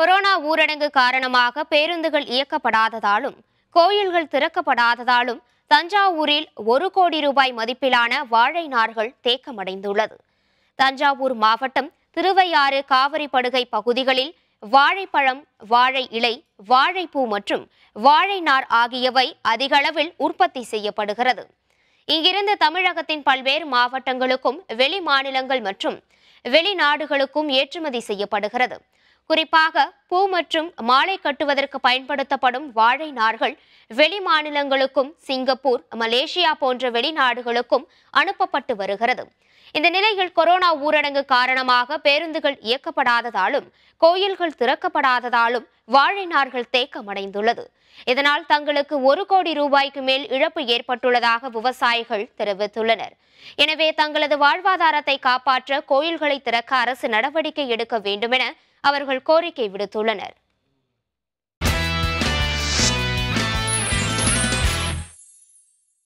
corona ஊரடங்கு காரணமாக பேருந்துகள் இயக்கப்படாததாலும் கோயில்கள் திறக்கப்படாததாலும் தஞ்சாவூரில் ஒரு கோடி ரூபாய் மதிப்பிலான வாழை நார்கள் தேக்கமடைந்துள்ளது தஞ்சாவூர் மாவட்டம் திருவையாறு படுகை பகுதிகளில் வாழைப்பழம் வாழை இலை வாழைப்பூ மற்றும் வாழை நார் ஆகியவை அதிகளவில் உற்பத்தி செய்யப்படுகிறது இங்கிருந்து தமிழகத்தின் பல்வேறு மாவட்டங்களுக்கும் வெளி மாநிலங்கள் மற்றும் வெளிநாடுகளுக்கும் ஏற்றுமதி செய்யப்படுகிறது குறிப்பாக பூ மற்றும் மாலை கட்டுவதற்கு பயன்படுத்தப்படும் வாழை நார்கள் வெளி மாநிலங்களுக்கும் சிங்கப்பூர் மலேசியா போன்ற வெளிநாடுகளுக்கும் அனுப்பப்பட்டு வருகிறது இந்த நிலையில் கொரோனா ஊரடங்கு காரணமாக பேருந்துகள் இயக்கப்படாததாலும் கோயில்கள் திறக்கப்படாததாலும் வாழை நார்கள் தேக்கமடைந்துள்ளது இதனால் தங்களுக்கு ஒரு கோடி ரூபாய்க்கு மேல் இழப்பு ஏற்பட்டுள்ளதாக விவசாயிகள் தெரிவித்துள்ளனர் எனவே தங்களது வாழ்வாதாரத்தை காப்பாற்ற கோயில்களை திறக்க அரசு நடவடிக்கை எடுக்க வேண்டும் என அவர்கள் கோரிக்கை விடுத்துள்ளனர்